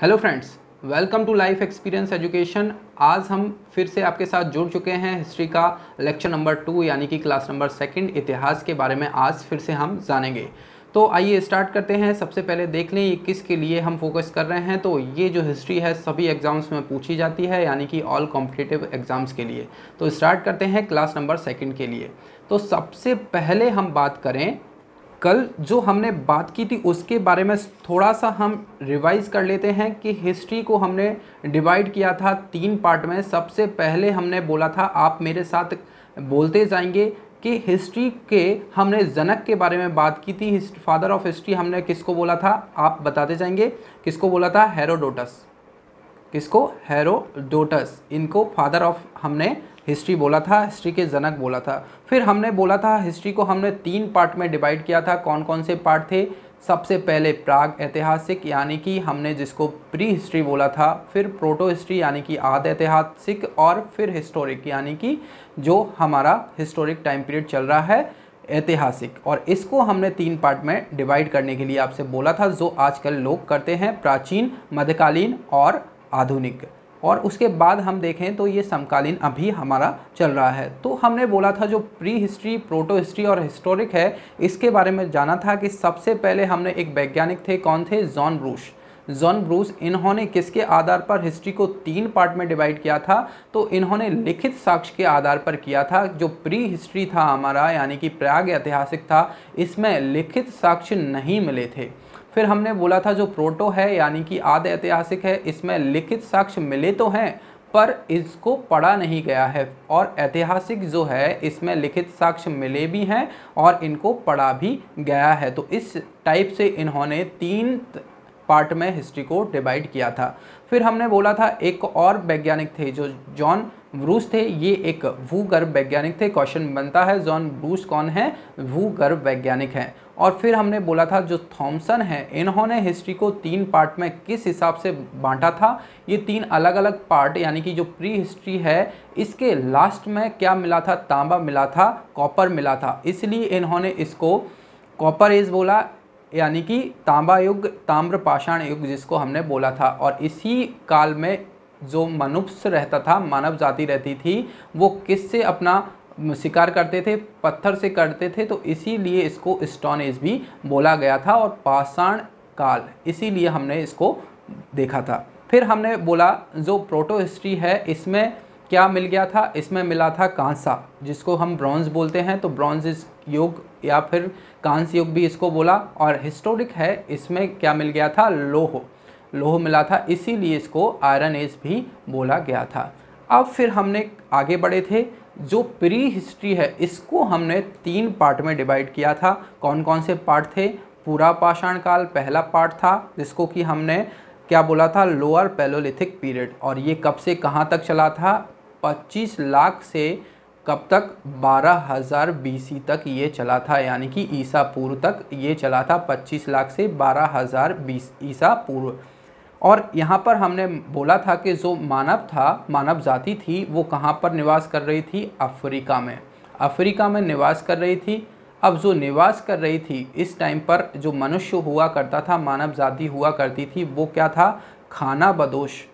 hello friends welcome to life experience education आज हम फिर से आपके साथ जुड़ चुके हैं हिस्ट्री का लेक्चर नंबर टू यानी कि क्लास नंबर सेकंड इतिहास के बारे में आज फिर से हम जानेंगे तो आइए स्टार्ट करते हैं सबसे पहले देख लें ये किसके लिए हम फोकस कर रहे हैं तो ये जो हिस्ट्री है सभी एग्ज़ाम्स में पूछी जाती है यानी कि ऑल कॉम्पिटिटिव एग्ज़ाम्स के लिए तो स्टार्ट करते हैं क्लास नंबर सेकेंड के लिए तो सबसे पहले हम बात करें कल जो हमने बात की थी उसके बारे में थोड़ा सा हम रिवाइज कर लेते हैं कि हिस्ट्री को हमने डिवाइड किया था तीन पार्ट में सबसे पहले हमने बोला था आप मेरे साथ बोलते जाएंगे कि हिस्ट्री के हमने जनक के बारे में बात की थी फादर ऑफ हिस्ट्री हमने किसको बोला था आप बताते जाएंगे किसको बोला था हेरोडोटस किसको हेरोडोटस इनको फादर ऑफ हमने हिस्ट्री बोला था हिस्ट्री के जनक बोला था फिर हमने बोला था हिस्ट्री को हमने तीन पार्ट में डिवाइड किया था कौन कौन से पार्ट थे सबसे पहले प्राग ऐतिहासिक यानी कि हमने जिसको प्री हिस्ट्री बोला था फिर प्रोटो हिस्ट्री यानी कि आद ऐतिहासिक और फिर हिस्टोरिक यानी कि जो हमारा हिस्टोरिक टाइम पीरियड चल रहा है ऐतिहासिक और इसको हमने तीन पार्ट में डिवाइड करने के लिए आपसे बोला था जो आजकल लोग करते हैं प्राचीन मध्यकालीन और आधुनिक और उसके बाद हम देखें तो ये समकालीन अभी हमारा चल रहा है तो हमने बोला था जो प्री हिस्ट्री प्रोटो हिस्ट्री और हिस्टोरिक है इसके बारे में जाना था कि सबसे पहले हमने एक वैज्ञानिक थे कौन थे जॉन ब्रूश जॉन ब्रूस इन्होंने किसके आधार पर हिस्ट्री को तीन पार्ट में डिवाइड किया था तो इन्होंने लिखित साक्ष्य के आधार पर किया था जो प्री हिस्ट्री था हमारा यानी कि प्राग ऐतिहासिक था इसमें लिखित साक्ष्य नहीं मिले थे फिर हमने बोला था जो प्रोटो है यानी कि आद ऐतिहासिक है इसमें लिखित साक्ष्य मिले तो हैं पर इसको पढ़ा नहीं गया है और ऐतिहासिक जो है इसमें लिखित साक्ष्य मिले भी हैं और इनको पढ़ा भी गया है तो इस टाइप से इन्होंने तीन पार्ट में हिस्ट्री को डिवाइड किया था फिर हमने बोला था एक और वैज्ञानिक थे जो जॉन ब्रूस थे ये एक भूगर्भ वैज्ञानिक थे क्वेश्चन बनता है जॉन ब्रूस कौन है भूगर्भ वैज्ञानिक है और फिर हमने बोला था जो थॉमसन है इन्होंने हिस्ट्री को तीन पार्ट में किस हिसाब से बांटा था ये तीन अलग अलग पार्ट यानी कि जो प्री हिस्ट्री है इसके लास्ट में क्या मिला था तांबा मिला था कॉपर मिला था इसलिए इन्होंने इसको कॉपर एज बोला यानी कि तांबा युग ताम्र पाषाण युग जिसको हमने बोला था और इसी काल में जो मनुष्य रहता था मानव जाति रहती थी वो किससे अपना शिकार करते थे पत्थर से करते थे तो इसीलिए इसको स्टोन एज भी बोला गया था और पाषाण काल इसीलिए हमने इसको देखा था फिर हमने बोला जो प्रोटो हिस्ट्री है इसमें क्या मिल गया था इसमें मिला था कांसा जिसको हम ब्रॉन्ज बोलते हैं तो ब्रॉन्ज युग या फिर कांस युग भी इसको बोला और हिस्टोरिक है इसमें क्या मिल गया था लोह लोह मिला था इसीलिए इसको आयरन एज भी बोला गया था अब फिर हमने आगे बढ़े थे जो प्री हिस्ट्री है इसको हमने तीन पार्ट में डिवाइड किया था कौन कौन से पार्ट थे पूरा पाषाण काल पहला पार्ट था जिसको कि हमने क्या बोला था लोअर पैलोलिथिक पीरियड और ये कब से कहाँ तक चला था 25 लाख से कब तक 12000 हज़ार तक ये चला था यानी कि ईसा पूर्व तक ये चला था 25 लाख से 12000 बीस ईसा पूर्व और यहाँ पर हमने बोला था कि जो मानव था मानव जाति थी वो कहाँ पर निवास कर रही थी अफ्रीका में अफ्रीका में निवास कर रही थी अब जो निवास कर रही थी इस टाइम पर जो मनुष्य हुआ करता था मानव जाति हुआ करती थी वो क्या था खाना बदोश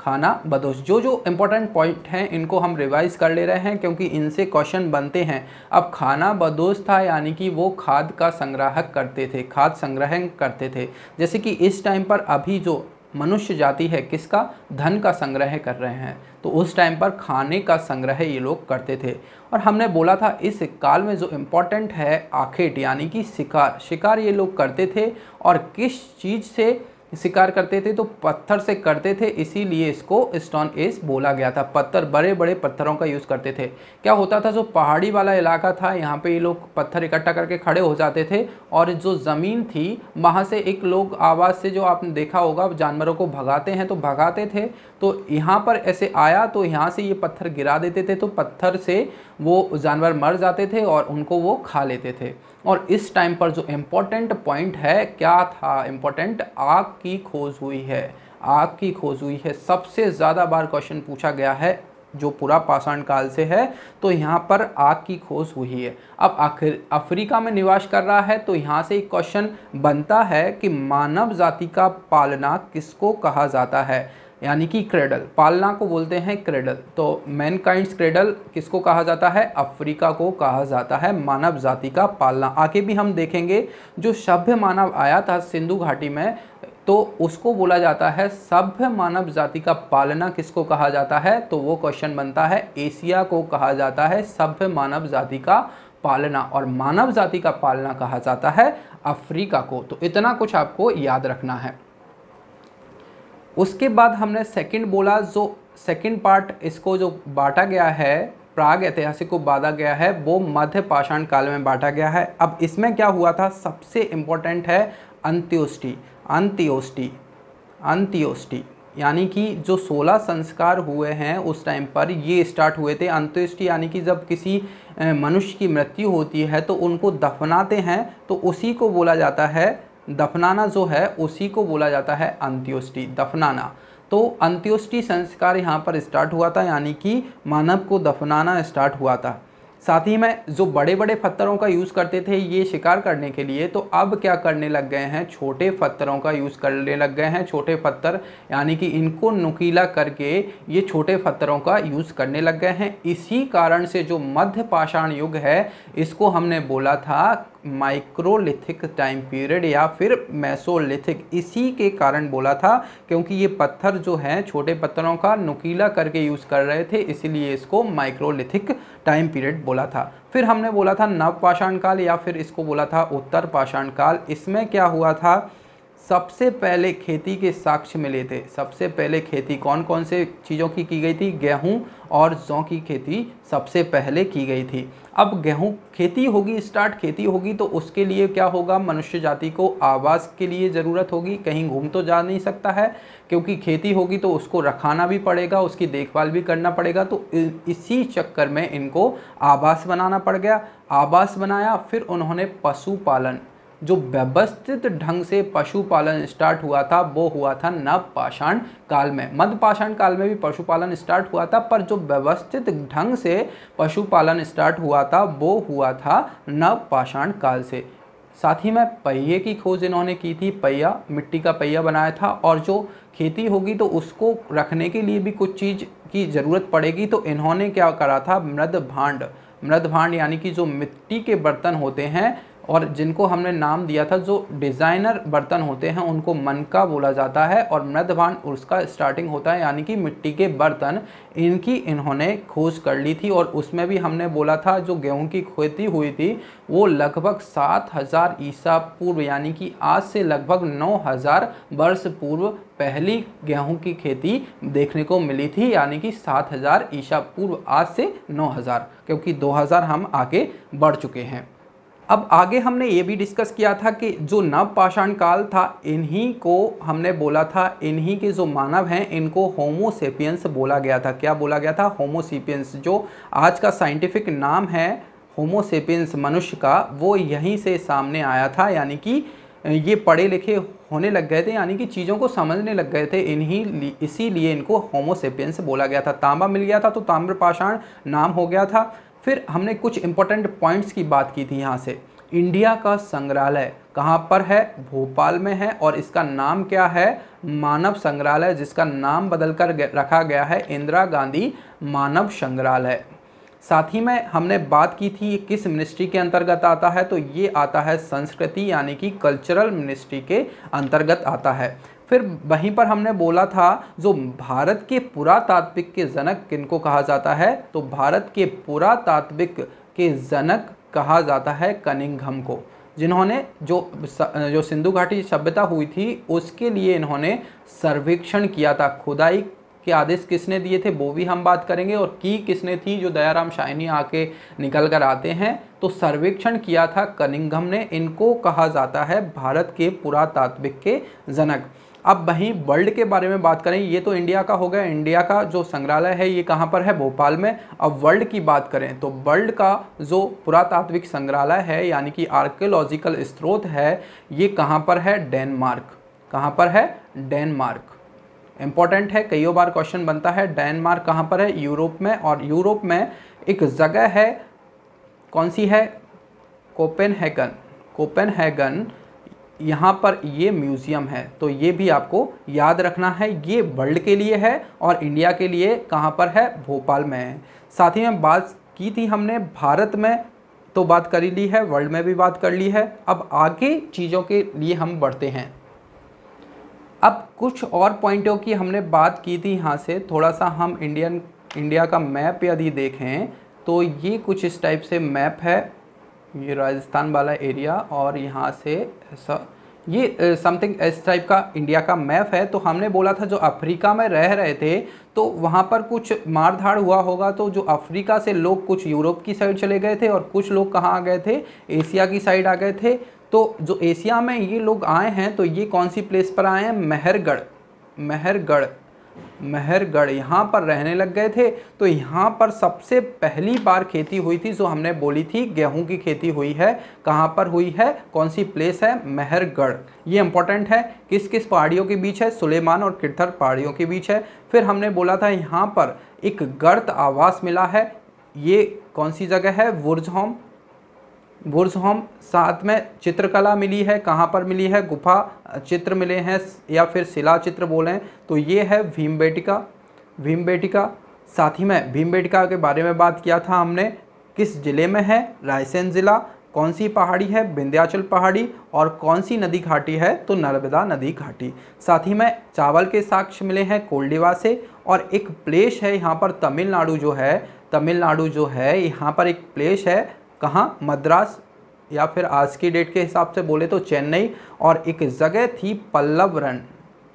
खाना बदोश जो जो इम्पोर्टेंट पॉइंट हैं इनको हम रिवाइज कर ले रहे हैं क्योंकि इनसे क्वेश्चन बनते हैं अब खाना बदोश था यानी कि वो खाद का संग्राहक करते थे खाद संग्रहण करते थे जैसे कि इस टाइम पर अभी जो मनुष्य जाति है किसका धन का संग्रह कर रहे हैं तो उस टाइम पर खाने का संग्रह ये लोग करते थे और हमने बोला था इस काल में जो इम्पोर्टेंट है आखेट यानी कि शिकार शिकार ये लोग करते थे और किस चीज़ से शिकार करते थे तो पत्थर से करते थे इसीलिए इसको स्टोन एज बोला गया था पत्थर बड़े बड़े पत्थरों का यूज़ करते थे क्या होता था जो पहाड़ी वाला इलाका था यहाँ पे ये लोग पत्थर इकट्ठा करके खड़े हो जाते थे और जो ज़मीन थी वहाँ से एक लोग आवाज़ से जो आपने देखा होगा जानवरों को भगाते हैं तो भगाते थे तो यहाँ पर ऐसे आया तो यहाँ से ये पत्थर गिरा देते थे तो पत्थर से वो जानवर मर जाते थे और उनको वो खा लेते थे और इस टाइम पर जो इम्पोर्टेंट पॉइंट है क्या था इम्पोर्टेंट आग की खोज हुई है आग की खोज हुई है सबसे ज़्यादा बार क्वेश्चन पूछा गया है जो पूरा पाषाण काल से है तो यहाँ पर आग की खोज हुई है अब आखिर अफ्रीका में निवास कर रहा है तो यहाँ से एक क्वेश्चन बनता है कि मानव जाति का पालना किसको कहा जाता है यानी कि क्रेडल पालना को बोलते हैं क्रेडल तो मैन काइंड्स क्रेडल किसको कहा जाता है अफ्रीका को कहा जाता है मानव जाति का पालना आगे भी हम देखेंगे जो सभ्य मानव आया था सिंधु घाटी में तो उसको बोला जाता है सभ्य मानव जाति का पालना किसको कहा जाता है तो वो क्वेश्चन बनता है एशिया को कहा जाता है सभ्य मानव जाति का पालना और मानव जाति का पालना कहा जाता है अफ्रीका को तो इतना कुछ आपको याद रखना है उसके बाद हमने सेकंड बोला जो सेकंड पार्ट इसको जो बांटा गया है प्राग ऐतिहासिक को बांधा गया है वो मध्य पाषाण काल में बांटा गया है अब इसमें क्या हुआ था सबसे इम्पोर्टेंट है अंत्योष्टि अंत्योष्टि अंत्योष्टि यानी कि जो 16 संस्कार हुए हैं उस टाइम पर ये स्टार्ट हुए थे अंत्येष्टि यानी कि जब किसी मनुष्य की मृत्यु होती है तो उनको दफनाते हैं तो उसी को बोला जाता है दफनाना जो है उसी को बोला जाता है अंत्योष्टि दफनाना तो अंत्योष्टि संस्कार यहाँ पर स्टार्ट हुआ था यानी कि मानव को दफनाना स्टार्ट हुआ था साथ ही में जो बड़े बड़े पत्थरों का यूज़ करते थे ये शिकार करने के लिए तो अब क्या करने लग गए हैं छोटे पत्थरों का यूज़ करने लग गए हैं छोटे पत्थर यानी कि इनको नुकीला करके ये छोटे पत्थरों का यूज़ करने लग गए हैं इसी कारण से जो मध्य पाषाण युग है इसको हमने बोला था माइक्रोलिथिक टाइम पीरियड या फिर मैसोलिथिक इसी के कारण बोला था क्योंकि ये पत्थर जो हैं छोटे पत्थरों का नुकीला करके यूज़ कर रहे थे इसीलिए इसको माइक्रोलिथिक टाइम पीरियड बोला था फिर हमने बोला था नवपाषाण काल या फिर इसको बोला था उत्तर पाषाण काल इसमें क्या हुआ था सबसे पहले खेती के साक्ष्य मिले थे सबसे पहले खेती कौन कौन से चीज़ों की की गई थी गेहूं और जौ की खेती सबसे पहले की गई थी अब गेहूँ खेती होगी स्टार्ट खेती होगी तो उसके लिए क्या होगा मनुष्य जाति को आवास के लिए ज़रूरत होगी कहीं घूम तो जा नहीं सकता है क्योंकि खेती होगी तो उसको रखाना भी पड़ेगा उसकी देखभाल भी करना पड़ेगा तो इसी चक्कर में इनको आवास बनाना पड़ गया आवास बनाया फिर उन्होंने पशुपालन जो व्यवस्थित ढंग से पशुपालन स्टार्ट हुआ था वो हुआ था नवपाषाण काल में मध्य पाषाण काल में भी पशुपालन स्टार्ट हुआ था पर जो व्यवस्थित ढंग से पशुपालन स्टार्ट हुआ था वो हुआ था नवपाषाण काल से साथ ही में पहिए की खोज इन्होंने की थी पहिया मिट्टी का पहिया बनाया था और जो खेती होगी तो उसको रखने के लिए भी कुछ चीज़ की ज़रूरत पड़ेगी तो इन्होंने क्या करा था मृद भांड मृद भांड यानी कि जो मिट्टी के बर्तन होते हैं और जिनको हमने नाम दिया था जो डिज़ाइनर बर्तन होते हैं उनको मनका बोला जाता है और मृदभान उसका स्टार्टिंग होता है यानी कि मिट्टी के बर्तन इनकी इन्होंने खोज कर ली थी और उसमें भी हमने बोला था जो गेहूं की खेती हुई थी वो लगभग सात हज़ार ईसा पूर्व यानी कि आज से लगभग नौ हज़ार वर्ष पूर्व पहली गेहूं की खेती देखने को मिली थी यानी कि सात हज़ार ईसा पूर्व आज से नौ हज़ार क्योंकि दो हज़ार हम आगे बढ़ चुके हैं अब आगे हमने ये भी डिस्कस किया था कि जो नव पाषाण काल था इन्हीं को हमने बोला था इन्हीं के जो मानव हैं इनको होमोसेपियंस बोला गया था क्या बोला गया था होमोसेपियंस जो आज का साइंटिफिक नाम है होमोसेपियंस मनुष्य का वो यहीं से सामने आया था यानी कि ये पढ़े लिखे होने लग गए थे यानी कि चीज़ों को समझने लग गए थे इन्हीं इसीलिए इनको होमोसेपियंस बोला गया था तांबा मिल गया था तो ताम्रपाषाण नाम हो गया था फिर हमने कुछ इंपॉर्टेंट पॉइंट्स की बात की थी यहाँ से इंडिया का संग्रहालय कहाँ पर है भोपाल में है और इसका नाम क्या है मानव संग्रहालय जिसका नाम बदलकर रखा गया है इंदिरा गांधी मानव संग्रहालय साथ ही में हमने बात की थी किस मिनिस्ट्री के अंतर्गत आता है तो ये आता है संस्कृति यानी कि कल्चरल मिनिस्ट्री के अंतर्गत आता है फिर वहीं पर हमने बोला था जो भारत के पुरातात्विक के जनक किनको कहा जाता है तो भारत के पुरातात्विक के जनक कहा जाता है कनिंगम को जिन्होंने जो जो सिंधु घाटी सभ्यता हुई थी उसके लिए इन्होंने सर्वेक्षण किया था खुदाई के आदेश किसने दिए थे वो भी हम बात करेंगे और की किसने थी जो दयाराम शाइनी आके निकल कर आते हैं तो सर्वेक्षण किया था कनिंगम ने इनको कहा जाता है भारत के पुरातात्विक के जनक अब वहीं वर्ल्ड के बारे में बात करें ये तो इंडिया का हो गया इंडिया का जो संग्रहालय है ये कहाँ पर है भोपाल में अब वर्ल्ड की बात करें तो वर्ल्ड का जो पुरातात्विक संग्रहालय है यानी कि आर्कियोलॉजिकल स्त्रोत है ये कहाँ पर है डेनमार्क कहाँ पर है डेनमार्क इम्पॉर्टेंट है कई बार क्वेश्चन बनता है डेनमार्क कहाँ पर है यूरोप में और यूरोप में एक जगह है कौन सी है कोपेनहेगन कोपेनहेगन यहाँ पर ये म्यूज़ियम है तो ये भी आपको याद रखना है ये वर्ल्ड के लिए है और इंडिया के लिए कहाँ पर है भोपाल में है साथ ही में बात की थी हमने भारत में तो बात कर ली है वर्ल्ड में भी बात कर ली है अब आगे चीज़ों के लिए हम बढ़ते हैं अब कुछ और पॉइंटों की हमने बात की थी यहाँ से थोड़ा सा हम इंडियन इंडिया का मैप यदि देखें तो ये कुछ इस टाइप से मैप है ये राजस्थान वाला एरिया और यहाँ से ऐसा ये समथिंग इस टाइप का इंडिया का मैप है तो हमने बोला था जो अफ्रीका में रह रहे थे तो वहाँ पर कुछ मार धाड़ हुआ होगा तो जो अफ्रीका से लोग कुछ यूरोप की साइड चले गए थे और कुछ लोग कहाँ आ गए थे एशिया की साइड आ गए थे तो जो एशिया में ये लोग आए हैं तो ये कौन सी प्लेस पर आए हैं मेहरगढ़ मेहरगढ़ मेहरगढ़ यहाँ पर रहने लग गए थे तो यहाँ पर सबसे पहली बार खेती हुई थी जो हमने बोली थी गेहूं की खेती हुई है कहाँ पर हुई है कौन सी प्लेस है मेहरगढ़ ये इंपॉर्टेंट है किस किस पहाड़ियों के बीच है सुलेमान और किरथर पहाड़ियों के बीच है फिर हमने बोला था यहाँ पर एक गर्त आवास मिला है ये कौन सी जगह है होम होम साथ में चित्रकला मिली है कहाँ पर मिली है गुफा चित्र मिले हैं या फिर शिला चित्र बोलें तो ये है भीमबेटिका भीमबेटिका साथ ही में भीमबेटिका के बारे में बात किया था हमने किस ज़िले में है रायसेन ज़िला कौन सी पहाड़ी है विंध्याचल पहाड़ी और कौन सी नदी घाटी है तो नर्मदा नदी घाटी साथ ही में चावल के साक्ष्य मिले हैं कोल्डिवा से और एक प्लेस है यहाँ पर तमिलनाडु जो है तमिलनाडु जो है यहाँ पर एक प्लेस है कहाँ मद्रास या फिर आज की डेट के हिसाब से बोले तो चेन्नई और एक जगह थी पल्लव रन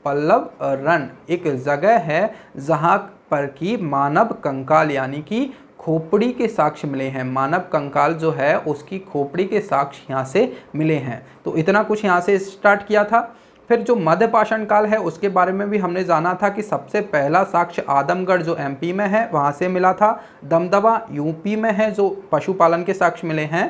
पल्लव रन एक जगह है जहाँ पर कि मानव कंकाल यानी कि खोपड़ी के साक्ष्य मिले हैं मानव कंकाल जो है उसकी खोपड़ी के साक्ष्य यहाँ से मिले हैं तो इतना कुछ यहाँ से स्टार्ट किया था फिर जो मध्य पाषण काल है उसके बारे में भी हमने जाना था कि सबसे पहला साक्ष्य आदमगढ़ जो एमपी में है वहाँ से मिला था दमदबा यूपी में है जो पशुपालन के साक्ष्य मिले हैं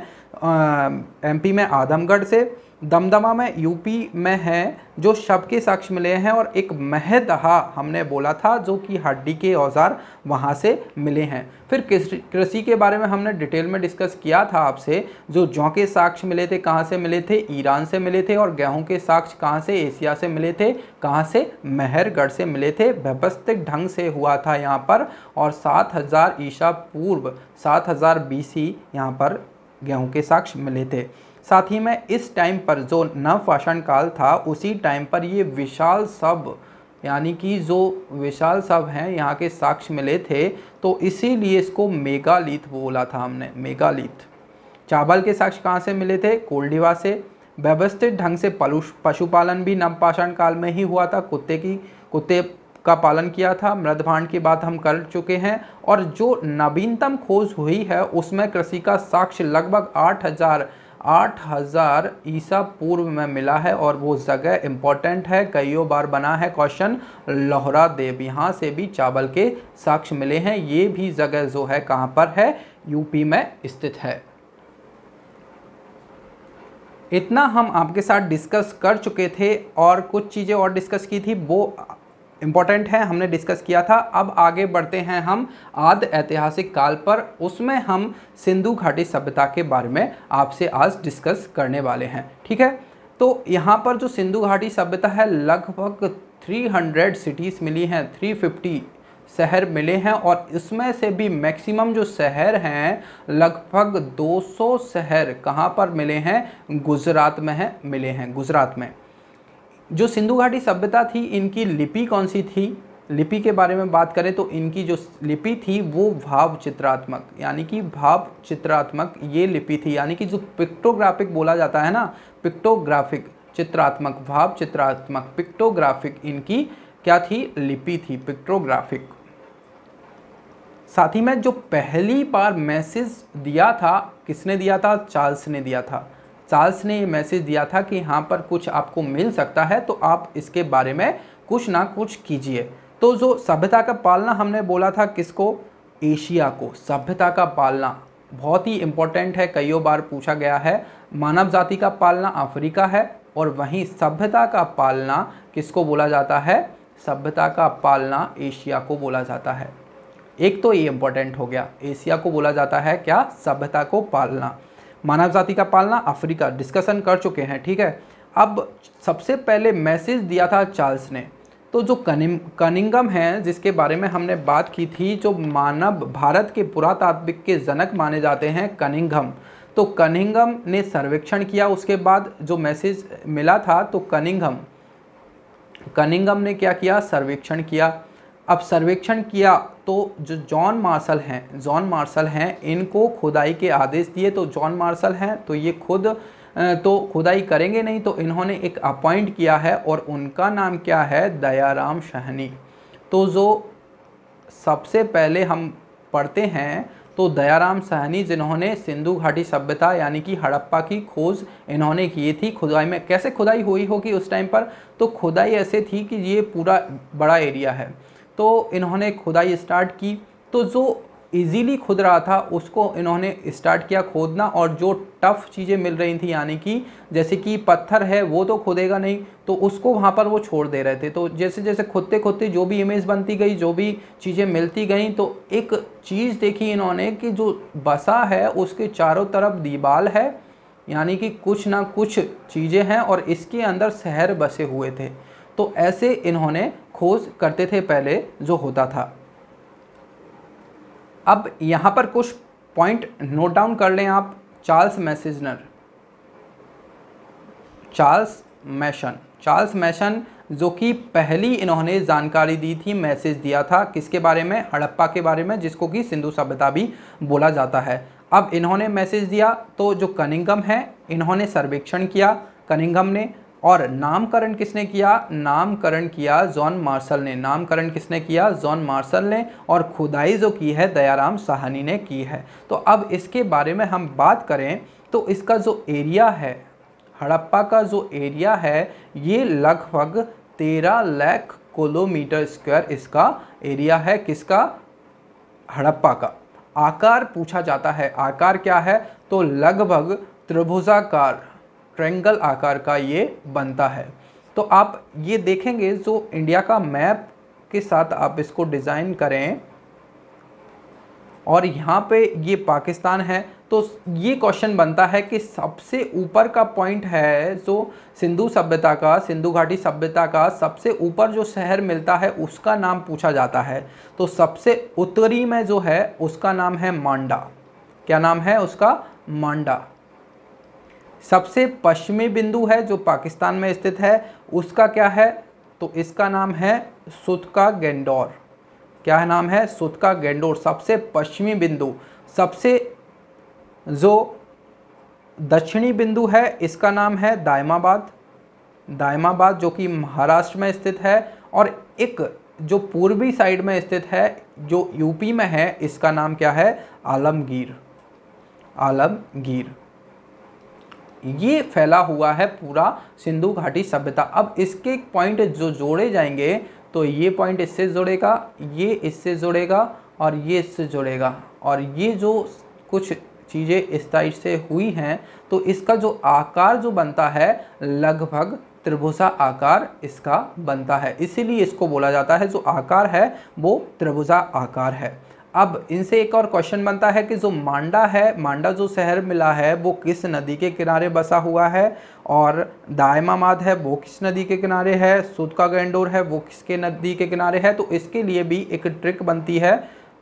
एमपी में आदमगढ़ से दमदमा में यूपी में है जो शव के साक्ष मिले हैं और एक महदहा हमने बोला था जो कि हड्डी के औजार वहाँ से मिले हैं फिर कृषि के बारे में हमने डिटेल में डिस्कस किया था आपसे जो जौ के साक्ष मिले थे कहाँ से मिले थे ईरान से मिले थे और गेहूं के साक्ष कहाँ से एशिया से मिले थे कहाँ से मेहरगढ़ से मिले थे व्यवस्थित ढंग से हुआ था यहाँ पर और सात हज़ार ईसा पूर्व सात हज़ार बी सी यहाँ पर गेहूँ के साक्ष मिले थे साथ ही में इस टाइम पर जो नव पाषाण काल था उसी टाइम पर ये विशाल सब यानी कि जो विशाल सब हैं यहाँ के साक्ष मिले थे तो इसीलिए इसको मेगालीथ बोला था हमने मेगालीथ चावल के साक्ष कहाँ से मिले थे कोल्डिवा से व्यवस्थित ढंग से पशुपालन भी नवपाषाण काल में ही हुआ था कुत्ते की कुत्ते का पालन किया था मृदभांड की बात हम कर चुके हैं और जो नवीनतम खोज हुई है उसमें कृषि का साक्ष्य लगभग आठ हज़ार आठ हज़ार ईसा पूर्व में मिला है और वो जगह इम्पॉर्टेंट है कईयों बार बना है क्वेश्चन लोहरा देव यहाँ से भी चावल के साक्ष्य मिले हैं ये भी जगह जो है कहाँ पर है यूपी में स्थित है इतना हम आपके साथ डिस्कस कर चुके थे और कुछ चीज़ें और डिस्कस की थी वो इम्पॉर्टेंट है हमने डिस्कस किया था अब आगे बढ़ते हैं हम आद ऐतिहासिक काल पर उसमें हम सिंधु घाटी सभ्यता के बारे में आपसे आज डिस्कस करने वाले हैं ठीक है तो यहाँ पर जो सिंधु घाटी सभ्यता है लगभग 300 सिटीज़ मिली हैं 350 शहर मिले हैं और इसमें से भी मैक्सिमम जो शहर हैं लगभग 200 शहर कहाँ पर मिले हैं गुजरात में हैं मिले हैं गुजरात में जो सिंधु घाटी सभ्यता थी इनकी लिपि कौन सी थी लिपि के बारे में बात करें तो इनकी जो लिपि थी वो भाव चित्रात्मक यानी कि भाव चित्रात्मक ये लिपि थी यानी कि जो पिक्टोग्राफिक बोला जाता है ना पिक्टोग्राफिक चित्रात्मक भाव चित्रात्मक पिक्टोग्राफिक इनकी क्या थी लिपि थी पिक्टोग्राफिक साथ ही में जो पहली बार मैसेज दिया था किसने दिया था चार्ल्स ने दिया था चार्ल्स ने ये मैसेज दिया था कि यहाँ पर कुछ आपको मिल सकता है तो आप इसके बारे में कुछ ना कुछ कीजिए तो जो सभ्यता का पालना हमने बोला था किसको एशिया को सभ्यता का पालना बहुत ही इम्पोर्टेंट है कईयों बार पूछा गया है मानव जाति का पालना अफ्रीका है और वहीं सभ्यता का पालना किसको बोला जाता है सभ्यता का पालना एशिया को बोला जाता है एक तो ये इम्पोर्टेंट हो गया एशिया को बोला जाता है क्या सभ्यता को पालना मानव जाति का पालना अफ्रीका डिस्कशन कर चुके हैं ठीक है अब सबसे पहले मैसेज दिया था चार्ल्स ने तो जो कनिम कनिंगम है जिसके बारे में हमने बात की थी जो मानव भारत के पुरातात्विक के जनक माने जाते हैं कनिंगम तो कनिंगम ने सर्वेक्षण किया उसके बाद जो मैसेज मिला था तो कनिंगम कनिंगम ने क्या किया सर्वेक्षण किया अब सर्वेक्षण किया तो जो जॉन मार्शल हैं जॉन मार्शल हैं इनको खुदाई के आदेश दिए तो जॉन मार्शल हैं तो ये खुद तो खुदाई करेंगे नहीं तो इन्होंने एक अपॉइंट किया है और उनका नाम क्या है दयाराम शहनी तो जो सबसे पहले हम पढ़ते हैं तो दयाराम सहनी जिन्होंने सिंधु घाटी सभ्यता यानी कि हड़प्पा की खोज इन्होंने की थी खुदाई में कैसे खुदाई हुई होगी उस टाइम पर तो खुदाई ऐसे थी कि ये पूरा बड़ा एरिया है तो इन्होंने खुदाई स्टार्ट की तो जो इजीली खुद रहा था उसको इन्होंने स्टार्ट किया खोदना और जो टफ़ चीज़ें मिल रही थी यानी कि जैसे कि पत्थर है वो तो खुदेगा नहीं तो उसको वहाँ पर वो छोड़ दे रहे थे तो जैसे जैसे खुदते खुदते जो भी इमेज बनती गई जो भी चीज़ें मिलती गई तो एक चीज़ देखी इन्होंने कि जो बसा है उसके चारों तरफ दीवाल है यानी कि कुछ ना कुछ चीज़ें हैं और इसके अंदर शहर बसे हुए थे तो ऐसे इन्होंने खोज करते थे पहले जो होता था अब यहाँ पर कुछ पॉइंट नोट डाउन कर लें आप Charles Masson Charles Masson Charles Masson जो कि पहली इन्होंने जानकारी दी थी मैसेज दिया था किसके बारे में हड़प्पा के बारे में जिसको कि सिंधु सभ्यता भी बोला जाता है अब इन्होंने मैसेज दिया तो जो कनिंगम है इन्होंने सर्वेक्षण किया कनिंगम ने और नामकरण किसने किया नामकरण किया जॉन मार्शल ने नामकरण किसने किया जॉन मार्शल ने और खुदाई जो की है दयाराम साहनी ने की है तो अब इसके बारे में हम बात करें तो इसका जो एरिया है हड़प्पा का जो एरिया है ये लगभग तेरह लाख किलोमीटर स्क्वायर इसका एरिया है किसका हड़प्पा का आकार पूछा जाता है आकार क्या है तो लगभग त्रिभुजाकार ट्रेंगल आकार का ये बनता है तो आप ये देखेंगे जो इंडिया का मैप के साथ आप इसको डिज़ाइन करें और यहाँ पे ये पाकिस्तान है तो ये क्वेश्चन बनता है कि सबसे ऊपर का पॉइंट है जो सिंधु सभ्यता का सिंधु घाटी सभ्यता का सबसे ऊपर जो शहर मिलता है उसका नाम पूछा जाता है तो सबसे उत्तरी में जो है उसका नाम है मांडा क्या नाम है उसका मांडा सबसे पश्चिमी बिंदु है जो पाकिस्तान में स्थित है उसका क्या है तो इसका नाम है सुतका गेंडोर क्या है नाम है सुतका गेंडोर सबसे पश्चिमी बिंदु सबसे जो दक्षिणी बिंदु है इसका नाम है दायमाबाद दायमाबाद जो कि महाराष्ट्र में स्थित है और एक जो पूर्वी साइड में स्थित है जो यूपी में है इसका नाम क्या है आलमगीर आलमगीर ये फैला हुआ है पूरा सिंधु घाटी सभ्यता अब इसके पॉइंट जो जोड़े जाएंगे तो ये पॉइंट इससे जुड़ेगा ये इससे जुड़ेगा और ये इससे जुड़ेगा और ये जो कुछ चीज़ें इस साइड से हुई हैं तो इसका जो आकार जो बनता है लगभग त्रिभुजा आकार इसका बनता है इसीलिए इसको बोला जाता है जो आकार है वो त्रिभुजा आकार है अब इनसे एक और क्वेश्चन बनता है कि जो मांडा है मांडा जो शहर मिला है वो किस नदी के किनारे बसा हुआ है और दायमाद है वो किस नदी के किनारे है सुतका गैंडोर है वो किसके नदी के किनारे है तो इसके लिए भी एक ट्रिक बनती है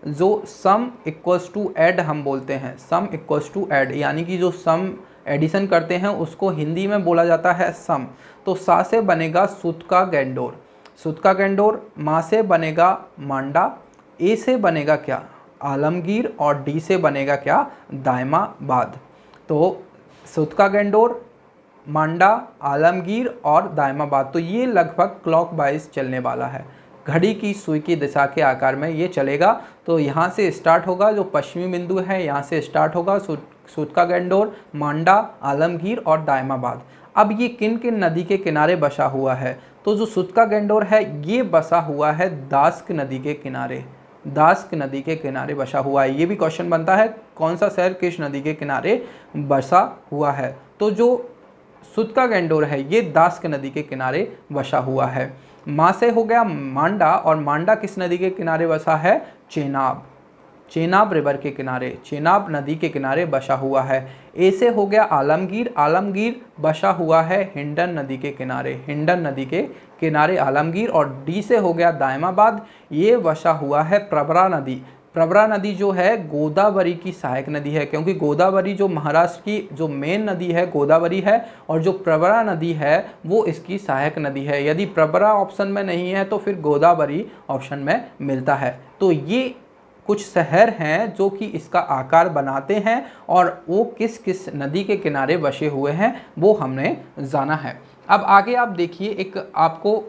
जो सम इक्वल्स टू एड हम बोलते हैं सम इक्वल्स टू एड यानी कि जो सम एडिशन करते हैं उसको हिंदी में बोला जाता है सम तो सा से बनेगा सुतका गैंडोर सुतका गैंडोर माँ से बनेगा मांडा ए से बनेगा क्या आलमगीर और डी से बनेगा क्या दायमाबाद तो सुतका गेंडोर मांडा आलमगीर और दायमाबाद तो ये लगभग क्लॉक वाइज चलने वाला है घड़ी की सुई की दिशा के आकार में ये चलेगा तो यहाँ से स्टार्ट होगा जो पश्चिमी बिंदु है यहाँ से स्टार्ट होगा सुतका गेंडोर मांडा आलमगीर और दायमाबाद अब ये किन किन नदी के किनारे बसा हुआ है तो जो सुतका गेंडोर है ये बसा हुआ है दास्क नदी के किनारे दास्क नदी के किनारे बसा हुआ है ये भी क्वेश्चन बनता है कौन सा शहर किस नदी के किनारे बसा हुआ है तो जो सुतका गैंडोर है ये दास्क नदी के किनारे बसा हुआ है मासे हो गया मांडा और मांडा किस नदी के किनारे बसा है चेनाब चेनाब रिवर के किनारे चेनाब नदी के किनारे बसा हुआ है ए से हो गया आलमगीर आलमगीर बसा हुआ है हिंडन नदी के किनारे हिंडन नदी के किनारे आलमगीर और डी से हो गया दायमाबाद ये बसा हुआ है प्रबरा नदी प्रबरा नदी जो है गोदावरी की सहायक नदी है क्योंकि गोदावरी जो महाराष्ट्र की जो मेन नदी है गोदावरी है और जो प्रबरा नदी है वो इसकी सहायक नदी है यदि प्रबरा ऑप्शन में नहीं है तो फिर गोदावरी ऑप्शन में मिलता है तो ये कुछ शहर हैं जो कि इसका आकार बनाते हैं और वो किस किस नदी के किनारे बसे हुए हैं वो हमने जाना है अब आगे आप देखिए एक आपको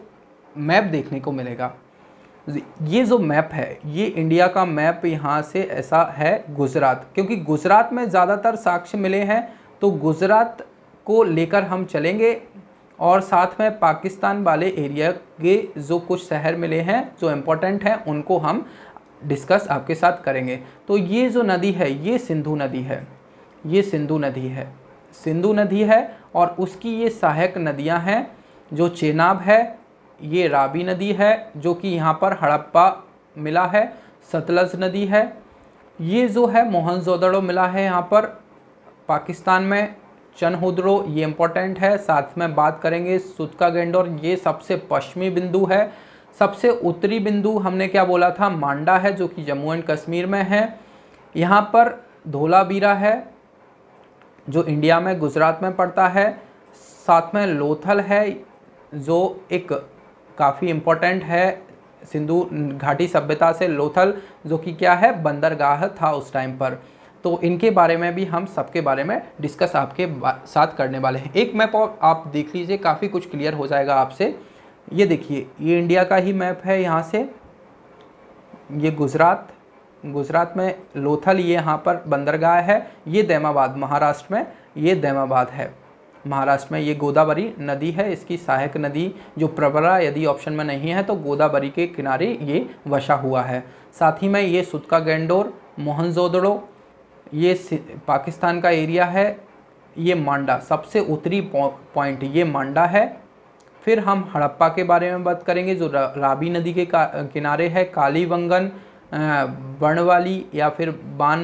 मैप देखने को मिलेगा ये जो मैप है ये इंडिया का मैप यहाँ से ऐसा है गुजरात क्योंकि गुजरात में ज़्यादातर साक्ष्य मिले हैं तो गुजरात को लेकर हम चलेंगे और साथ में पाकिस्तान वाले एरिया के जो कुछ शहर मिले हैं जो इम्पोर्टेंट हैं उनको हम डिस्कस आपके साथ करेंगे तो ये जो नदी है ये सिंधु नदी है ये सिंधु नदी है सिंधु नदी है और उसकी ये सहायक नदियाँ हैं जो चेनाब है ये राबी नदी है जो कि यहाँ पर हड़प्पा मिला है सतलज नदी है ये जो है मोहनजोदड़ो मिला है यहाँ पर पाकिस्तान में चनहुद्रो ये इम्पोर्टेंट है साथ में बात करेंगे सुतका गेंडोर ये सबसे पश्चिमी बिंदु है सबसे उत्तरी बिंदु हमने क्या बोला था मांडा है जो कि जम्मू एंड कश्मीर में है यहाँ पर धोलाबीरा है जो इंडिया में गुजरात में पड़ता है साथ में लोथल है जो एक काफ़ी इम्पोर्टेंट है सिंधु घाटी सभ्यता से लोथल जो कि क्या है बंदरगाह था उस टाइम पर तो इनके बारे में भी हम सबके बारे में डिस्कस आपके साथ करने वाले हैं एक मैप आप देख लीजिए काफ़ी कुछ क्लियर हो जाएगा आपसे ये देखिए ये इंडिया का ही मैप है यहाँ से ये गुजरात गुजरात में लोथल ये यहाँ पर बंदरगाह है ये दैमाबाद महाराष्ट्र में ये दैमाबाद है महाराष्ट्र में ये गोदावरी नदी है इसकी सहायक नदी जो प्रबरा यदि ऑप्शन में नहीं है तो गोदावरी के किनारे ये वसा हुआ है साथ ही में ये सुतका गेंडोर मोहनजोदड़ो ये पाकिस्तान का एरिया है ये मांडा सबसे उत्तरी पॉइंट ये मांडा है फिर हम हड़प्पा के बारे में बात करेंगे जो राबी नदी के किनारे है कालीवंगन बनवाली या फिर बान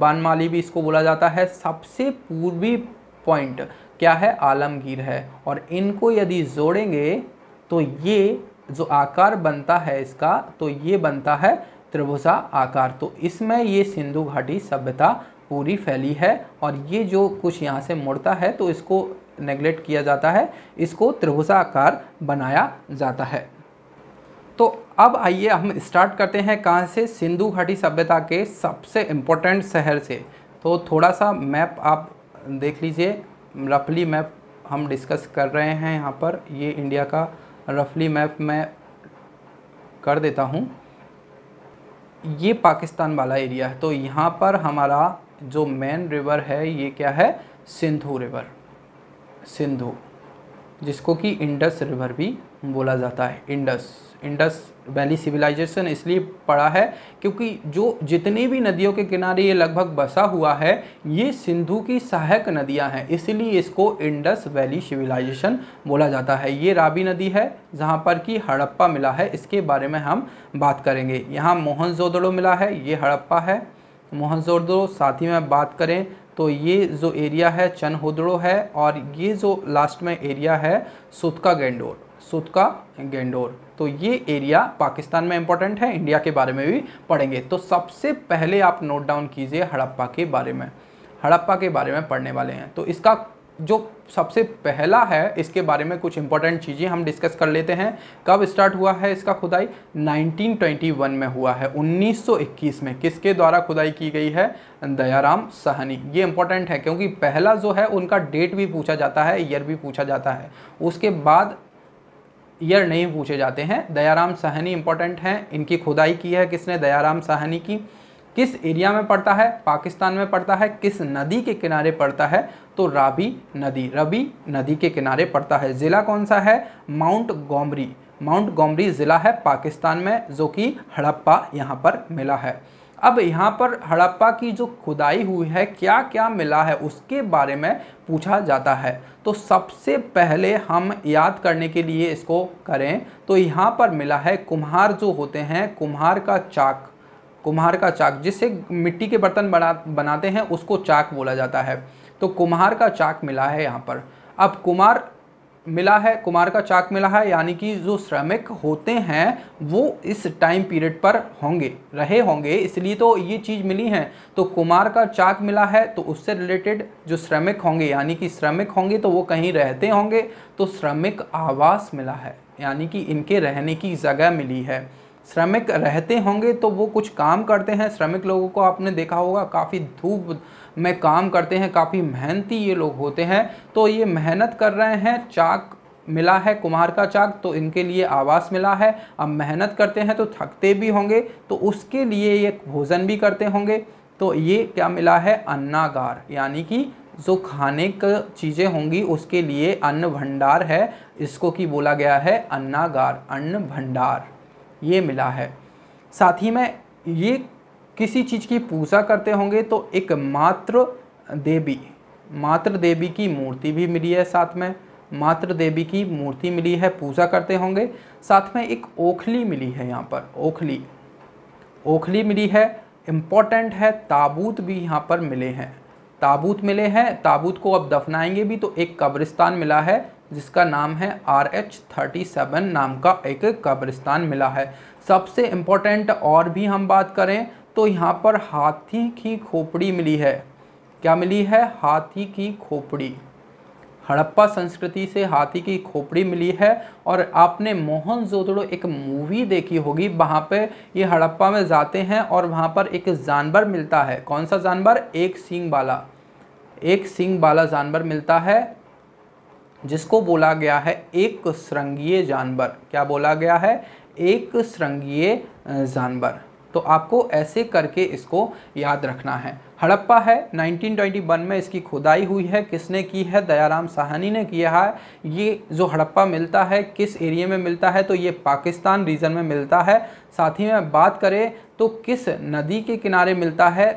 बानमाली भी इसको बोला जाता है सबसे पूर्वी पॉइंट क्या है आलमगीर है और इनको यदि जोड़ेंगे तो ये जो आकार बनता है इसका तो ये बनता है त्रिभुजा आकार तो इसमें ये सिंधु घाटी सभ्यता पूरी फैली है और ये जो कुछ यहाँ से मुड़ता है तो इसको नेग्लेक्ट किया जाता है इसको आकार बनाया जाता है तो अब आइए हम स्टार्ट करते हैं कहाँ से सिंधु घाटी सभ्यता के सबसे इम्पोर्टेंट शहर से तो थोड़ा सा मैप आप देख लीजिए रफली मैप हम डिस्कस कर रहे हैं यहाँ पर ये इंडिया का रफली मैप मैं कर देता हूँ ये पाकिस्तान वाला एरिया है तो यहाँ पर हमारा जो मेन रिवर है ये क्या है सिंधु रिवर सिंधु जिसको कि इंडस रिवर भी बोला जाता है इंडस इंडस वैली सिविलाइजेशन इसलिए पड़ा है क्योंकि जो जितनी भी नदियों के किनारे ये लगभग बसा हुआ है ये सिंधु की सहायक नदियां हैं इसलिए इसको इंडस वैली सिविलाइजेशन बोला जाता है ये राबी नदी है जहाँ पर कि हड़प्पा मिला है इसके बारे में हम बात करेंगे यहाँ मोहनजोदड़ो मिला है ये हड़प्पा है मोहनजोदड़ो साथ ही में बात करें तो ये जो एरिया है चनहोदड़ो है और ये जो लास्ट में एरिया है सुतका गेंडोर सुतका गेंडोर तो ये एरिया पाकिस्तान में इंपॉर्टेंट है इंडिया के बारे में भी पढ़ेंगे तो सबसे पहले आप नोट डाउन कीजिए हड़प्पा के बारे में हड़प्पा के बारे में पढ़ने वाले हैं तो इसका जो सबसे पहला है इसके बारे में कुछ इंपॉर्टेंट चीज़ें हम डिस्कस कर लेते हैं कब स्टार्ट हुआ है इसका खुदाई 1921 में हुआ है 1921 में किसके द्वारा खुदाई की गई है दयाराम सहनी ये इंपॉर्टेंट है क्योंकि पहला जो है उनका डेट भी पूछा जाता है ईयर भी पूछा जाता है उसके बाद ईयर नहीं पूछे जाते हैं दयाराम सहनी इंपॉर्टेंट हैं इनकी खुदाई की है किसने दयाराम साहनी की किस एरिया में पड़ता है पाकिस्तान में पड़ता है किस नदी के किनारे पड़ता है तो राबी नदी रबी नदी के किनारे पड़ता है ज़िला कौन सा है माउंट गोमरी माउंट गोमरी ज़िला है पाकिस्तान में जो कि हड़प्पा यहाँ पर मिला है अब यहाँ पर हड़प्पा की जो खुदाई हुई है क्या क्या मिला है उसके बारे में पूछा जाता है तो सबसे पहले हम याद करने के लिए इसको करें तो यहाँ पर मिला है कुम्हार जो होते हैं कुम्हार का चाक कुम्हार का चाक जिससे मिट्टी के बर्तन बना बनाते हैं उसको चाक बोला जाता है तो कुम्हार का चाक मिला है यहाँ पर अब कुमार मिला है कुमार का चाक मिला है यानी कि जो श्रमिक होते हैं वो इस टाइम पीरियड पर होंगे रहे होंगे इसलिए तो ये चीज़ मिली है तो कुमार का चाक मिला है तो उससे रिलेटेड जो श्रमिक होंगे यानी कि श्रमिक होंगे तो वो कहीं रहते होंगे तो श्रमिक आवास मिला है यानी कि इनके रहने की जगह मिली है श्रमिक रहते होंगे तो वो कुछ काम करते हैं श्रमिक लोगों को आपने देखा होगा काफ़ी धूप में काम करते हैं काफ़ी मेहनती ये लोग होते हैं तो ये मेहनत कर रहे हैं चाक मिला है कुम्हार का चाक तो इनके लिए आवास मिला है अब मेहनत करते हैं तो थकते भी होंगे तो उसके लिए ये भोजन भी करते होंगे तो ये क्या मिला है अन्नागार यानी कि जो खाने का चीज़ें होंगी उसके लिए अन्न भंडार है इसको कि बोला गया है अन्नागार अन्न भंडार ये मिला है साथ ही में ये किसी चीज़ की पूजा करते होंगे तो एक मात्र देवी मात्र देवी की मूर्ति भी मिली है साथ में मात्र देवी की मूर्ति मिली है पूजा करते होंगे साथ में एक ओखली मिली है यहाँ पर ओखली ओखली मिली है इम्पोर्टेंट है ताबूत भी यहाँ पर मिले हैं ताबूत मिले हैं ताबूत को अब दफनाएंगे भी तो एक कब्रिस्तान मिला है जिसका नाम है आर एच थर्टी सेवन नाम का एक कब्रिस्तान मिला है सबसे इम्पोर्टेंट और भी हम बात करें तो यहाँ पर हाथी की खोपड़ी मिली है क्या मिली है हाथी की खोपड़ी हड़प्पा संस्कृति से हाथी की खोपड़ी मिली है और आपने मोहन जोदड़ो एक मूवी देखी होगी वहाँ पे ये हड़प्पा में जाते हैं और वहाँ पर एक जानवर मिलता है कौन सा जानवर एक सींग वाला एक सिंग वाला जानवर मिलता है जिसको बोला गया है एक श्रृंगीय जानवर क्या बोला गया है एक श्रृंगीय जानवर तो आपको ऐसे करके इसको याद रखना है हड़प्पा है 1921 में इसकी खुदाई हुई है किसने की है दयाराम साहनी ने किया है ये जो हड़प्पा मिलता है किस एरिया में मिलता है तो ये पाकिस्तान रीजन में मिलता है साथ ही में बात करें तो किस नदी के किनारे मिलता है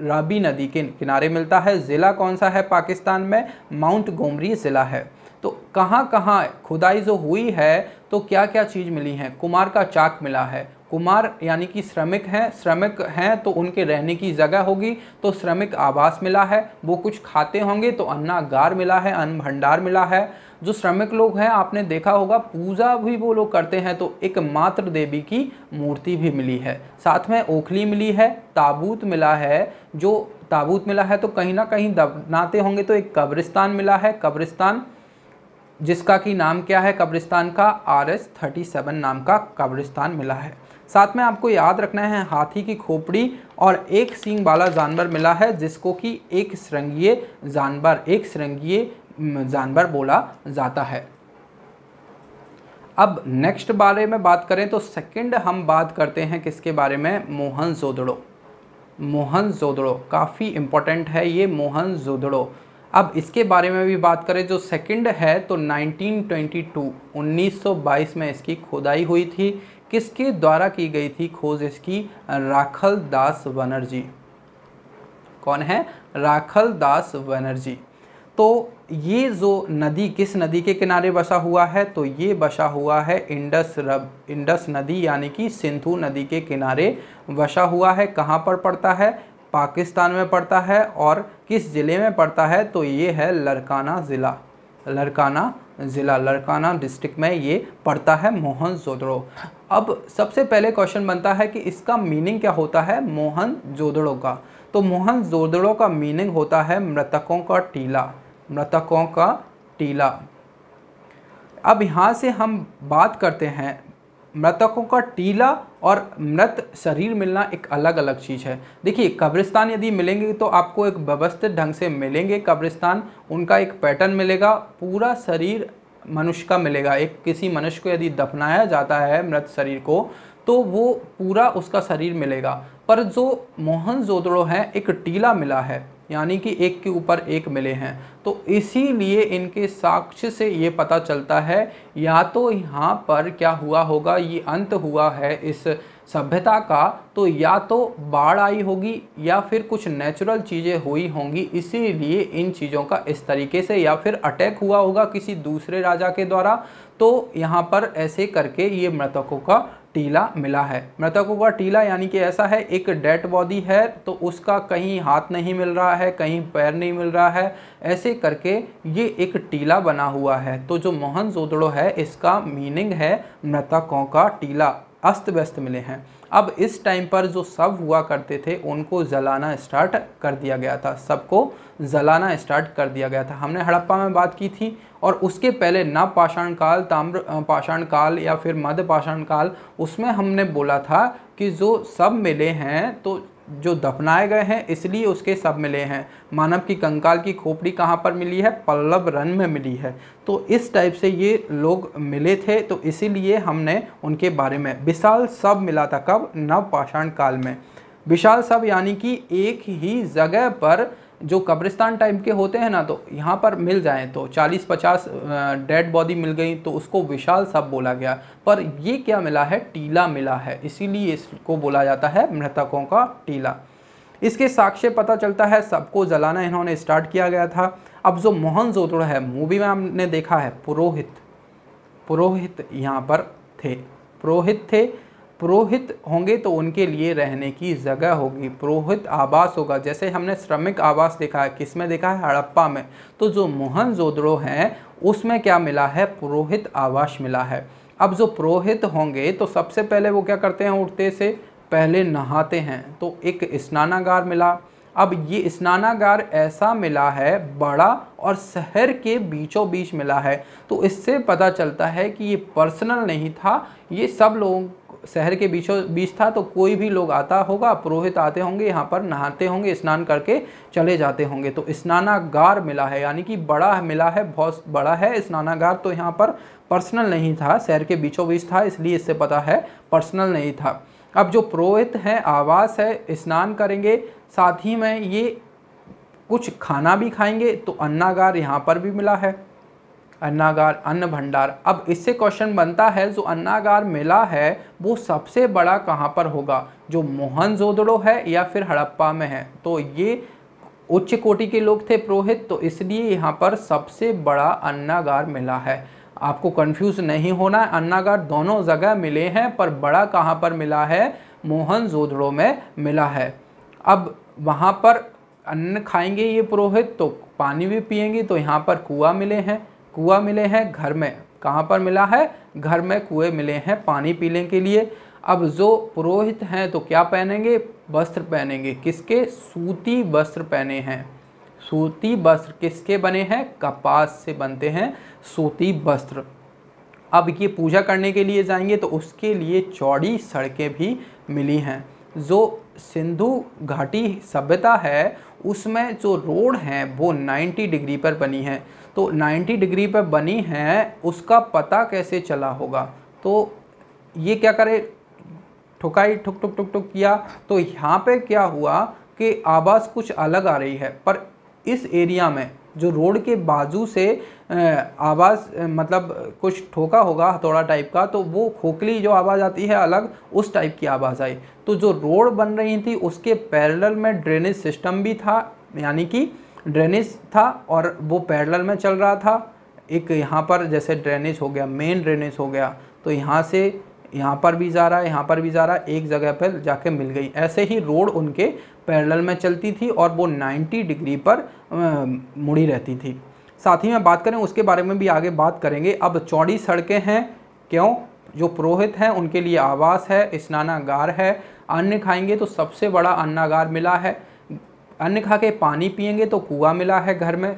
राबी नदी के किनारे मिलता है ज़िला कौन सा है पाकिस्तान में माउंट गोमरी ज़िला है तो कहाँ कहाँ खुदाई जो हुई है तो क्या क्या चीज़ मिली है कुमार का चाक मिला है कुमार यानी कि श्रमिक हैं श्रमिक हैं तो उनके रहने की जगह होगी तो श्रमिक आवास मिला है वो कुछ खाते होंगे तो अन्नागार मिला है अन्न भंडार मिला है जो श्रमिक लोग हैं आपने देखा होगा पूजा भी वो लोग करते हैं तो एक मात्र देवी की मूर्ति भी मिली है साथ में ओखली मिली है ताबूत मिला है जो ताबूत मिला है तो कहीं ना कहीं दबनाते होंगे तो एक कब्रिस्तान मिला है कब्रिस्तान जिसका कि नाम क्या है कब्रिस्तान का आर एस थर्टी सेवन नाम का कब्रिस्तान मिला है साथ में आपको याद रखना है हाथी की खोपड़ी और एक सींग वाला जानवर मिला है जिसको कि एक श्रृंगीय जानवर एक श्रृंगीय जानवर बोला जाता है अब नेक्स्ट बारे में बात करें तो सेकंड हम बात करते हैं किसके बारे में मोहन जोदड़ो मोहन जोदड़ो काफ़ी इम्पोर्टेंट है ये मोहन जोदड़ो अब इसके बारे में भी बात करें जो सेकंड है तो 1922 1922 में इसकी खोदाई हुई थी किसके द्वारा की गई थी खोज इसकी राखल दास बनर्जी कौन है राखल दास बनर्जी तो ये जो नदी किस नदी के किनारे बसा हुआ है तो ये बसा हुआ है इंडस रब इंडस नदी यानी कि सिंधु नदी के किनारे बसा हुआ है कहाँ पर पड़ता है पाकिस्तान में पड़ता है और किस ज़िले में पड़ता है तो ये है लड़काना ज़िला लड़काना ज़िला लड़काना डिस्ट्रिक्ट में ये पड़ता है मोहन जोदड़ो अब सबसे पहले क्वेश्चन बनता है कि इसका मीनिंग क्या होता है मोहन जोदड़ो का तो मोहन जोदड़ो का मीनिंग होता है मृतकों का टीला मृतकों का टीला अब यहाँ से हम बात करते हैं मृतकों का टीला और मृत शरीर मिलना एक अलग अलग चीज़ है देखिए कब्रिस्तान यदि मिलेंगे तो आपको एक व्यवस्थित ढंग से मिलेंगे कब्रिस्तान उनका एक पैटर्न मिलेगा पूरा शरीर मनुष्य का मिलेगा एक किसी मनुष्य को यदि दफनाया जाता है मृत शरीर को तो वो पूरा उसका शरीर मिलेगा पर जो मोहन जोदड़ो है एक टीला मिला है यानी कि एक के ऊपर एक मिले हैं तो इसीलिए इनके साक्ष्य से ये पता चलता है या तो यहाँ पर क्या हुआ होगा ये अंत हुआ है इस सभ्यता का तो या तो बाढ़ आई होगी या फिर कुछ नेचुरल चीज़ें हुई होंगी इसीलिए इन चीज़ों का इस तरीके से या फिर अटैक हुआ होगा किसी दूसरे राजा के द्वारा तो यहाँ पर ऐसे करके ये मृतकों का टीला मिला है मृतकों का टीला यानी कि ऐसा है एक डेड बॉडी है तो उसका कहीं हाथ नहीं मिल रहा है कहीं पैर नहीं मिल रहा है ऐसे करके ये एक टीला बना हुआ है तो जो मोहन जोदड़ो है इसका मीनिंग है मृतकों का टीला अस्त व्यस्त मिले हैं अब इस टाइम पर जो सब हुआ करते थे उनको जलाना स्टार्ट कर दिया गया था सबको जलाना स्टार्ट कर दिया गया था हमने हड़प्पा में बात की थी और उसके पहले नवपाषाण काल ताम्र पाषाण काल या फिर मध्य पाषाण काल उसमें हमने बोला था कि जो सब मिले हैं तो जो दफनाए गए हैं इसलिए उसके सब मिले हैं मानव की कंकाल की खोपड़ी कहाँ पर मिली है पल्लव रन में मिली है तो इस टाइप से ये लोग मिले थे तो इसीलिए हमने उनके बारे में विशाल सब मिला था कब नवपाषाण काल में विशाल सब यानी कि एक ही जगह पर जो कब्रिस्तान टाइप के होते हैं ना तो यहाँ पर मिल जाएँ तो 40-50 डेड बॉडी मिल गई तो उसको विशाल सब बोला गया पर ये क्या मिला है टीला मिला है इसीलिए इसको बोला जाता है मृतकों का टीला इसके साक्ष्य पता चलता है सबको जलाना इन्होंने स्टार्ट किया गया था अब जो मोहन जोतड़ है मूवी में हमने देखा है पुरोहित पुरोहित यहाँ पर थे पुरोहित थे पुरोहित होंगे तो उनके लिए रहने की जगह होगी पुरोहित आवास होगा जैसे हमने श्रमिक आवास देखा है किस में देखा है हड़प्पा में तो जो मोहन जोदड़ो हैं उसमें क्या मिला है पुरोहित आवास मिला है अब जो पुरोहित होंगे तो सबसे पहले वो क्या करते हैं उठते से पहले नहाते हैं तो एक स्नानागार मिला अब ये स्नानागार ऐसा मिला है बड़ा और शहर के बीचों बीच मिला है तो इससे पता चलता है कि ये पर्सनल नहीं था ये सब लोगों शहर के बीचों बीच था तो कोई भी लोग आता होगा पुरोहित आते होंगे यहाँ पर नहाते होंगे स्नान करके चले जाते होंगे तो स्नानागार मिला है यानी कि बड़ा मिला है बहुत बड़ा है स्नानागार तो यहाँ पर पर्सनल नहीं था शहर के बीचों बीच था इसलिए इससे पता है पर्सनल नहीं था अब जो पुरोहित हैं आवास है स्नान करेंगे साथ ही में ये कुछ खाना भी खाएंगे तो अन्नागार यहाँ पर भी मिला है अन्नागार अन्न भंडार अब इससे क्वेश्चन बनता है जो अन्नागार मेला है वो सबसे बड़ा कहाँ पर होगा जो मोहनजोदड़ो है या फिर हड़प्पा में है तो ये उच्च कोटि के लोग थे पुरोहित तो इसलिए यहाँ पर सबसे बड़ा अन्नागार मिला है आपको कंफ्यूज नहीं होना है अन्नागार दोनों जगह मिले हैं पर बड़ा कहाँ पर मिला है मोहनजोदड़ो में मिला है अब वहाँ पर अन्न खाएंगे ये पुरोहित तो पानी भी पिएंगे तो यहाँ पर कुआ मिले हैं कुआ मिले हैं घर में कहाँ पर मिला है घर में कुएं मिले हैं पानी पीने के लिए अब जो पुरोहित हैं तो क्या पहनेंगे वस्त्र पहनेंगे किसके सूती वस्त्र पहने हैं सूती वस्त्र किसके बने हैं कपास से बनते हैं सूती वस्त्र अब ये पूजा करने के लिए जाएंगे तो उसके लिए चौड़ी सड़कें भी मिली हैं जो सिंधु घाटी सभ्यता है उसमें जो रोड हैं वो 90 डिग्री पर बनी हैं तो 90 डिग्री पर बनी है उसका पता कैसे चला होगा तो ये क्या करे ठुकाई ठुक ठुक ठुक ठुक किया तो यहाँ पे क्या हुआ कि आवाज़ कुछ अलग आ रही है पर इस एरिया में जो रोड के बाजू से आवाज़ मतलब कुछ ठोका होगा हथौड़ा टाइप का तो वो खोखली जो आवाज़ आती है अलग उस टाइप की आवाज़ आई तो जो रोड बन रही थी उसके पैरेलल में ड्रेनेज सिस्टम भी था यानी कि ड्रेनेज था और वो पैरल में चल रहा था एक यहाँ पर जैसे ड्रेनेज हो गया मेन ड्रेनेज हो गया तो यहाँ से यहाँ पर भी जा रहा है यहाँ पर भी जा रहा है एक जगह पर जाके मिल गई ऐसे ही रोड उनके पैरेलल में चलती थी और वो 90 डिग्री पर मुड़ी रहती थी साथ ही में बात करें उसके बारे में भी आगे बात करेंगे अब चौड़ी सड़कें हैं क्यों जो पुरोहित हैं उनके लिए आवास है स्नानागार है अन्न खाएंगे तो सबसे बड़ा अन्नागार मिला है अन्न खा के पानी पियेंगे तो कुआ मिला है घर में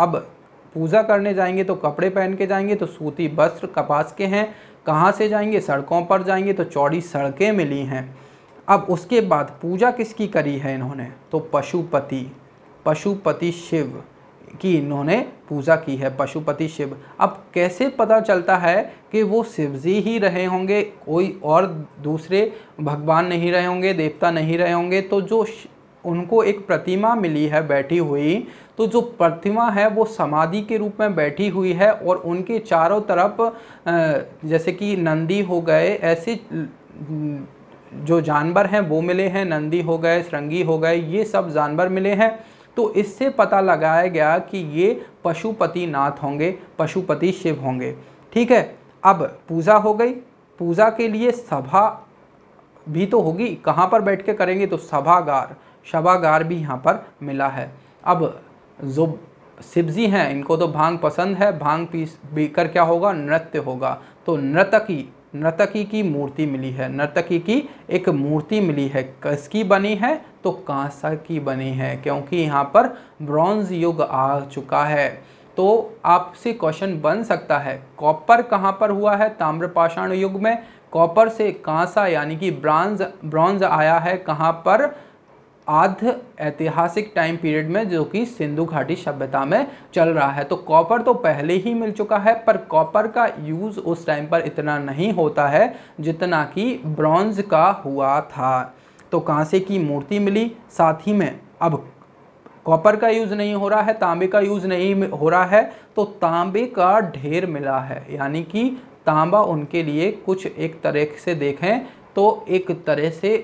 अब पूजा करने जाएंगे तो कपड़े पहन के जाएंगे तो सूती वस्त्र कपास के हैं कहाँ से जाएंगे सड़कों पर जाएंगे तो चौड़ी सड़कें मिली हैं अब उसके बाद पूजा किसकी करी है इन्होंने तो पशुपति पशुपति शिव की इन्होंने पूजा की है पशुपति शिव अब कैसे पता चलता है कि वो शिवजी ही रहे होंगे कोई और दूसरे भगवान नहीं रहे होंगे देवता नहीं रहे होंगे तो जो उनको एक प्रतिमा मिली है बैठी हुई तो जो प्रतिमा है वो समाधि के रूप में बैठी हुई है और उनके चारों तरफ जैसे कि नंदी हो गए ऐसे जो जानवर हैं वो मिले हैं नंदी हो गए श्रृंगी हो गए ये सब जानवर मिले हैं तो इससे पता लगाया गया कि ये पशुपति नाथ होंगे पशुपति शिव होंगे ठीक है अब पूजा हो गई पूजा के लिए सभा भी तो होगी कहाँ पर बैठ के करेंगे तो सभागार शवागार भी यहाँ पर मिला है अब जो शिवजी हैं इनको तो भांग पसंद है भांग पीस कर क्या होगा नृत्य होगा तो नृतकी नृतकी की मूर्ति मिली है नर्तकी की एक मूर्ति मिली है किसकी बनी है तो कांसा की बनी है क्योंकि यहाँ पर ब्रॉन्ज युग आ चुका है तो आपसे क्वेश्चन बन सकता है कॉपर कहाँ पर हुआ है ताम्रपाषाण युग में कॉपर से कांसा यानी कि ब्रांज ब्रॉन्ज आया है कहाँ पर आध ऐतिहासिक टाइम पीरियड में जो कि सिंधु घाटी सभ्यता में चल रहा है तो कॉपर तो पहले ही मिल चुका है पर कॉपर का यूज़ उस टाइम पर इतना नहीं होता है जितना कि ब्रॉन्ज का हुआ था तो कांसे की मूर्ति मिली साथ ही में अब कॉपर का यूज़ नहीं हो रहा है तांबे का यूज़ नहीं हो रहा है तो तांबे का ढेर मिला है यानी कि तांबा उनके लिए कुछ एक तरह से देखें तो एक तरह से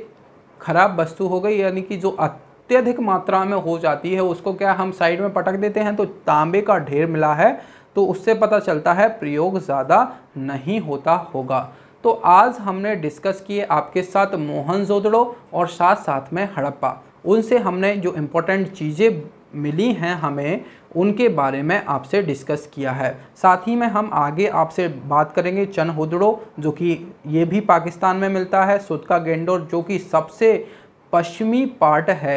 खराब वस्तु हो गई यानी कि जो अत्यधिक मात्रा में हो जाती है उसको क्या हम साइड में पटक देते हैं तो तांबे का ढेर मिला है तो उससे पता चलता है प्रयोग ज़्यादा नहीं होता होगा तो आज हमने डिस्कस किए आपके साथ मोहनजोदड़ो और साथ साथ में हड़प्पा उनसे हमने जो इम्पोर्टेंट चीज़ें मिली हैं हमें उनके बारे में आपसे डिस्कस किया है साथ ही में हम आगे आपसे बात करेंगे चन हुदड़ो जो कि ये भी पाकिस्तान में मिलता है सुतका गेंडोर जो कि सबसे पश्चिमी पार्ट है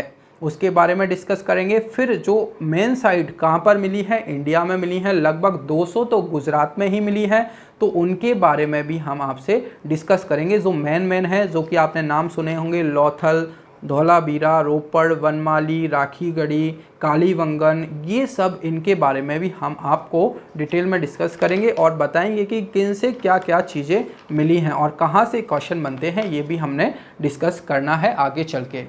उसके बारे में डिस्कस करेंगे फिर जो मेन साइड कहाँ पर मिली है इंडिया में मिली है लगभग 200 तो गुजरात में ही मिली है तो उनके बारे में भी हम आपसे डिस्कस करेंगे जो मेन मेन है जो कि आपने नाम सुने होंगे लोथल धौलाबीरा रोपड़ वनमाली राखीगढ़ी कालीवंगन ये सब इनके बारे में भी हम आपको डिटेल में डिस्कस करेंगे और बताएंगे कि किन से क्या क्या चीज़ें मिली हैं और कहाँ से क्वेश्चन बनते हैं ये भी हमने डिस्कस करना है आगे चल के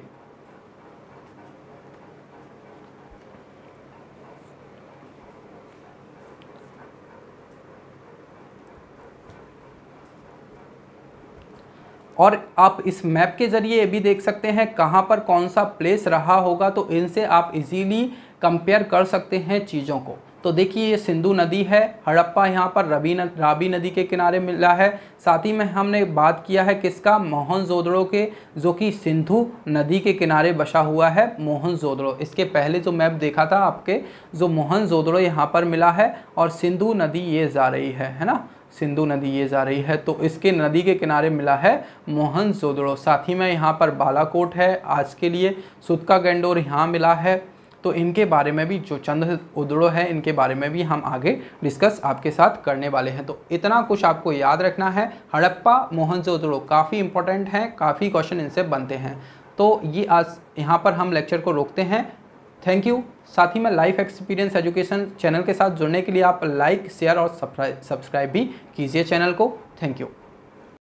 और आप इस मैप के ज़रिए ये भी देख सकते हैं कहाँ पर कौन सा प्लेस रहा होगा तो इनसे आप इजीली कंपेयर कर सकते हैं चीज़ों को तो देखिए ये सिंधु नदी है हड़प्पा यहाँ पर रबी न, राबी नदी के किनारे मिला है साथ ही में हमने बात किया है किसका मोहनजोदड़ो के जो कि सिंधु नदी के किनारे बसा हुआ है मोहनजोदड़ो इसके पहले जो मैप देखा था आपके जो मोहनजोदड़ो यहाँ पर मिला है और सिंधु नदी ये जा रही है है ना सिंधु नदी ये जा रही है तो इसके नदी के किनारे मिला है मोहन जोदड़ो साथ ही में यहाँ पर बालाकोट है आज के लिए सुतका गंडोर यहाँ मिला है तो इनके बारे में भी जो चंद उदड़ो है इनके बारे में भी हम आगे डिस्कस आपके साथ करने वाले हैं तो इतना कुछ आपको याद रखना है हड़प्पा मोहनजोदड़ो काफ़ी इंपॉर्टेंट हैं काफ़ी क्वेश्चन इनसे बनते हैं तो ये आज यहाँ पर हम लेक्चर को रोकते हैं थैंक यू साथ ही में लाइफ एक्सपीरियंस एजुकेशन चैनल के साथ जुड़ने के लिए आप लाइक शेयर और सब्सक्राइब भी कीजिए चैनल को थैंक यू